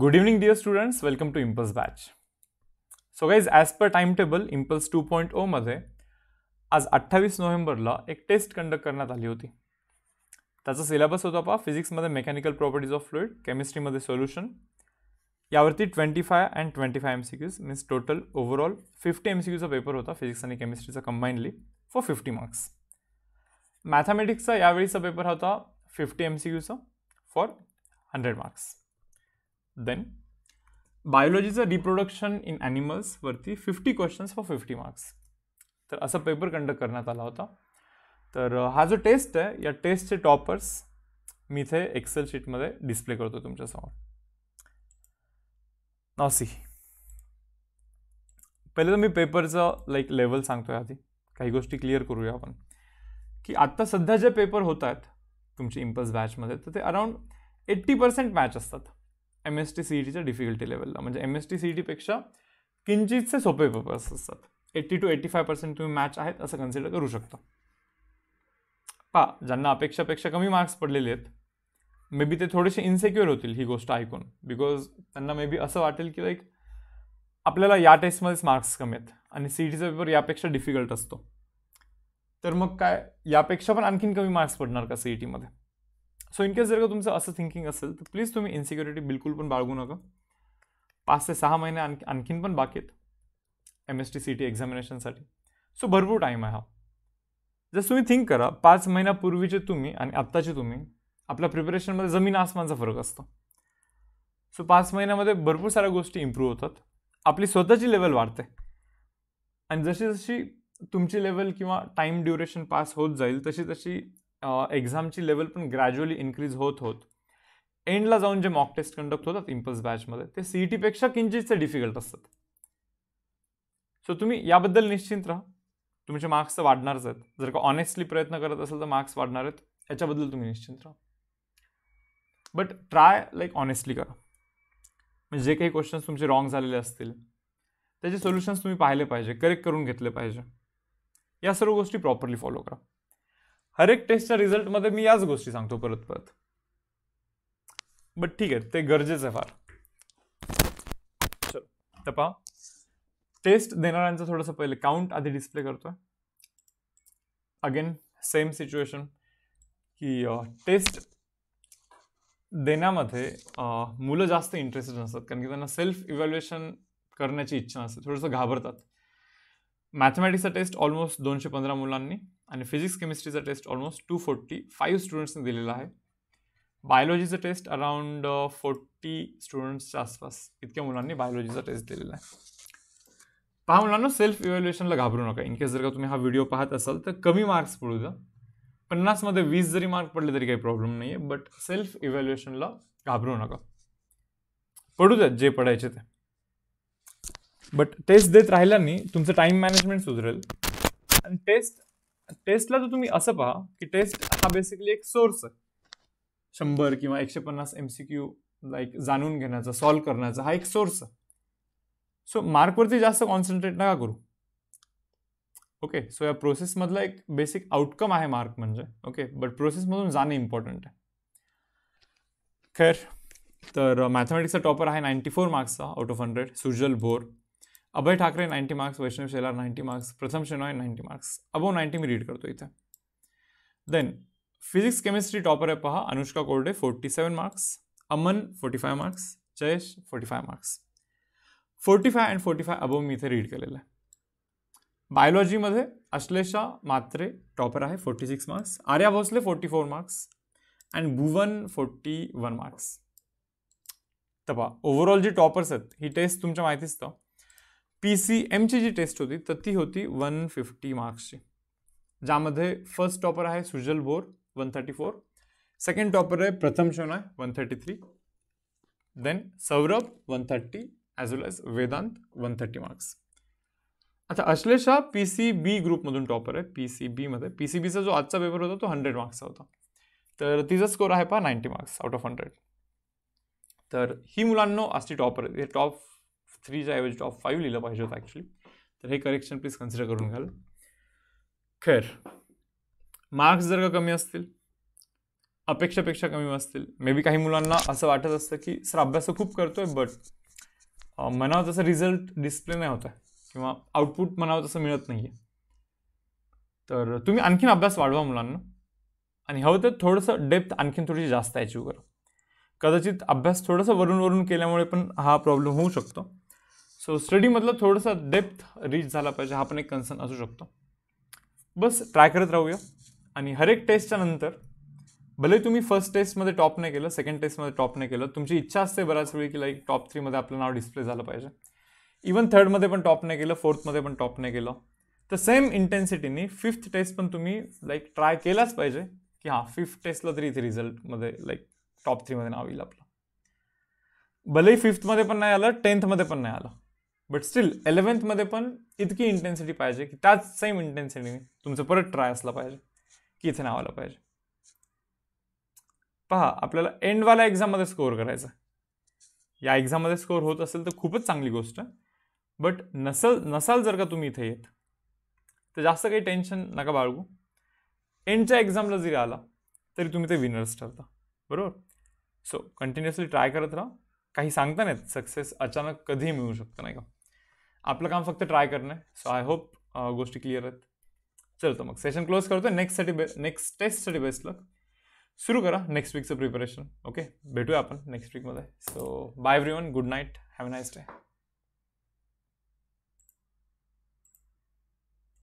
good evening dear students welcome to impulse batch so guys as per time table impulse two point ओमध्ये आज अठ्ठावीस नोव्हेंबरला एक taste conduct करण्यात आली होती त्याचा सिलेबस होता पहा फिजिक्समध्ये मेकॅनिकल प्रॉपर्टीज ऑफ फ्लुईड केमिस्ट्रीमध्ये सोल्युशन यावरती twenty five and twenty five M C Qs means total overall fifty M C क्यूचा पेपर होता फिजिक्स आणि केमिस्ट्रीचा कंबाईनली फॉर फिफ्टी मार्क्स मॅथमॅटिक्सचा यावेळीचा पेपर होता फिफ्टी एम सी क्यूचा फॉर हंड्रेड मार्क्स देन बायोलॉजीचं रिप्रोडक्शन इन ॲनिमल्सवरती fifty questions for fifty marks तर असा पेपर कंडक्ट करण्यात आला होता तर हा जो टेस्ट आहे या टेस्टचे टॉपर्स मी इथे एक्सेल शीटमध्ये डिस्प्ले करतो तुमच्यासमोर सी पहिले तर मी पेपरचं लाईक लेवल सांगतोय आधी काही गोष्टी क्लिअर करूया आपण की आत्ता सध्या जे पेपर होत आहेत तुमचे इम्पल्स बॅचमध्ये तर ते अराउंड एट्टी पर्सेंट मॅच असतात M S T C E टीच्या डिफिकल्टी लेवलला म्हणजे M S T C E e टीपेक्षा किंचितचे सोपे पेपर्स असतात eighty two eighty five percent तुम्ही मॅच आहेत असं कन्सिडर करू शकता पा ज्यांना अपेक्षापेक्षा कमी मार्क्स पडलेले आहेत मे बी ते थोडेसे इन्सेक्युअर होतील ही गोष्ट ऐकून बिकॉज त्यांना मे बी असं वाटेल की लाईक आपल्याला या टेस्टमध्येच मार्क्स कमी आहेत आणि सी टीचा पेपर यापेक्षा डिफिकल्ट असतो तर मग काय यापेक्षा पण आणखीन कमी मार्क्स पडणार का सी ई e टीमध्ये सो इनकेस जर का तुमचं असं थिंकिंग असेल तर प्लीज तुम्ही इन्सिक्युरिटी बिलकुल पण बाळगू नका पाच ते सहा महिने आणखी आणखीन पण बाकी आहेत M S T C T एक्झामिनेशनसाठी सो भरपूर टाईम आहे हा जस्ट तुम्ही थिंक करा पाच महिन्यापूर्वीचे तुम्ही आणि आत्ताचे तुम्ही आपल्या प्रिपरेशनमध्ये जमीन आसमानचा फरक असतो सो पाच महिन्यामध्ये भरपूर साऱ्या गोष्टी इम्प्रूव्ह होतात आपली स्वतःची लेवल वाढते आणि जशी जशी तुमची लेवल किंवा टाईम ड्युरेशन पास होत जाईल तशी तशी एक्झामची लेवल पण ग्रॅज्युअली इन्क्रीज होत होत एंडला जाऊन जे मॉक टेस्ट कंडक्ट होतात इम्पल्स बॅचमध्ये ते सीई टीपेक्षा e किंचितचे डिफिकल्ट असतात सो तुम्ही याबद्दल निश्चिंत राहा तुमचे मार्क्स तर वाढणारच आहेत जर का ऑनेस्टली प्रयत्न करत असेल तर मार्क्स वाढणार आहेत याच्याबद्दल तुम्ही निश्चिंत राहा बट ट्राय लाईक ऑनेस्टली करा म्हणजे जे काही क्वेश्चन्स तुमचे रॉंग झालेले असतील त्याचे सोल्युशन्स तुम्ही पाहिले पाहिजे करेक्ट करून घेतले पाहिजे या सर्व गोष्टी प्रॉपरली फॉलो करा हर एक टेस्टच्या रिझल्टमध्ये मी याच गोष्टी सांगतो परत परत बट ठीक आहे ते गरजेचं आहे फार चल तर पहा टेस्ट देणाऱ्यांचं थोडंसं पहिले काउंट आधी डिस्प्ले करतोय अगेन सेम सिच्युएशन की टेस्ट देण्यामध्ये मुलं जास्त इंटरेस्टेड असतात कारण की त्यांना सेल्फ इव्हॅल्युएशन करण्याची इच्छा नसते थोडंसं घाबरतात मॅथमॅटिक्सचा टेस्ट ऑलमोस्ट दोनशे पंधरा मुलांनी आणि फिजिक्स केमिस्ट्रीचा test almost two forty five स्टुडंट्सने दिलेला आहे बायोलॉजीचा टेस्ट अराउंड फोर्टी स्टुडंट्सच्या आसपास इतक्या मुलांनी बायोलॉजीचा टेस्ट दिलेला आहे पहा मुलांना सेल्फ इव्हॅल्युएशनला घाबरू नका इन केस जर का तुम्ही हा व्हिडिओ पाहत असाल तर कमी मार्क्स पडू द्या पन्नासमध्ये वीस जरी मार्क पडले तरी काही प्रॉब्लेम नाही आहे बट सेल्फ इव्हॅल्युएशनला घाबरू नका पडू द्या जे पडायचे ते बट टेस्ट देत राहिल्याने तुमचं टाईम मॅनेजमेंट सुधरेल आणि टेस्ट टेस्टला जर तुम्ही असं पहा की टेस्ट हा बेसिकली एक सोर्स आहे शंभर किंवा एकशे पन्नास एम सी क्यू लाईक जाणून घेण्याचा सॉल्व्ह करण्याचा हा एक सोर्स आहे सो मार्कवरती जास्त कॉन्सन्ट्रेट नका करू ओके सो या प्रोसेसमधला एक बेसिक आउटकम आहे मार्क म्हणजे ओके बट प्रोसेसमधून जाणे इम्पॉर्टंट आहे खैर तर मॅथमॅटिक्सचा uh, टॉपर आहे ninety four marks out of hundred Sujal Bhor Abhay Thackeray ninety marks Vaishnav Shelar ninety marks Pratham Shenoy ninety marks above ninety मी रीड करतो इथे देन फिजिक्स केमिस्ट्री टॉपर आहे पहा Anushka Korde forty seven marks Aman forty five marks Jayesh forty five marks forty five and forty five above मी इथे read केलेलं आहे बायोलॉजीमध्ये अश्लेषा मात्रे टॉपर आहे forty six marks Arya Bhosale forty four marks and Bhuvan forty one marks तपा overall जे टॉपर्स आहेत ही टेस्ट तुमच्या माहितीच तर पी सी एमची जी टेस्ट होती तर ती होती वन फिफ्टी मार्क्सची ज्यामध्ये फर्स्ट टॉपर आहे Sujal Bor one thirty four second topper आहे Pratham Shona one thirty three then Saurabh one thirty as well as Vedant one thirty marks अच्छा अश्लेषा पी सी बी ग्रुपमधून टॉपर आहे पी सी बीमध्ये पी सी बीचा जो आजचा पेपर होता तो हंड्रेड मार्क्सचा होता तर तिचा स्कोर आहे पहा ninety marks out of hundred तर ही मुलांना आजची टॉपर आहे हे टॉप थ्रीच्या ऐवजी टॉप फाईव्ह लिहिलं पाहिजे होतं ॲक्च्युली तर हे करेक्शन प्लीज कन्सिडर करून घ्याल खैर मार्क्स जर का कमी असतील अपेक्षापेक्षा कमी असतील मे बी काही मुलांना असं वाटत असतं की सर अभ्यास खूप करतोय बट मनावर तसं रिझल्ट डिस्प्ले नाही होत आहे किंवा आउटपुट मनावर तसं मिळत नाही आहे तर तुम्ही आणखीन अभ्यास वाढवा मुलांना आणि हवं तर थोडंसं डेप्थ आणखीन थोडीशी जास्त अचीव करा कदाचित अभ्यास थोडंसं वरून वरून केल्यामुळे पण हा प्रॉब्लेम होऊ शकतो सो स्टडी मतलब सा डेप्थ रीच झाला पाहिजे हा पण एक कन्सर्न असू शकतो बस ट्राय करत राहूया आणि एक टेस्टच्या नंतर भले तुम्ही फर्स्ट टेस्टमध्ये टॉप नाही केलं सेकंड टेस्टमध्ये टॉप नाही केलं तुमची इच्छा असते बऱ्याच वेळी की लाईक टॉप थ्रीमध्ये आपलं नाव डिस्प्ले झालं पाहिजे इवन थर्डमध्ये पण टॉप नाही केलं फोर्थमध्ये पण टॉप नाही केलं तर सेम इंटेन्सिटीनी फिफ्थ टेस्ट पण तुम्ही लाईक ट्राय केलाच पाहिजे की हां फिफ्थ टेस्टला तरी इथे रिझल्टमध्ये लाईक टॉप थ्रीमध्ये नाव येईल आपलं भलेही फिफ्थमध्ये पण नाही आलं टेन्थमध्ये पण नाही आलं बट स्टील इलेवन्थमध्ये पण इतकी इंटेन्सिटी पाहिजे की त्याच सेम इंटेन्सिटीने तुमचं परत ट्राय असला पाहिजे की इथे नावाला पाहिजे पहा आपल्याला एंडवाला एक्झाममध्ये स्कोअर करायचा या एक्झाममध्ये स्कोअर होत असेल तर खूपच चांगली गोष्ट बट नसल नसाल जर का तुम्ही इथे येत तर जास्त काही टेन्शन नका बाळगू एंडच्या एक्झामला जरी आला तरी तुम्ही ते विनर्स ठरता बरोबर सो कंटिन्युअसली ट्राय करत राहा काही सांगता नाहीत सक्सेस अचानक कधीही मिळू शकतं नाही का आपलं काम फक्त ट्राय करणं आहे सो आय होप गोष्टी क्लिअर आहेत चलतो मग सेशन क्लोज करतो नेक्स्टसाठी बे नेक्स्ट टेस्टसाठी बेस्ट लक सुरू करा नेक्स्ट वीकचं प्रिपरेशन ओके भेटूया आपण नेक्स्ट वीकमध्ये so bye every one good night have a nice day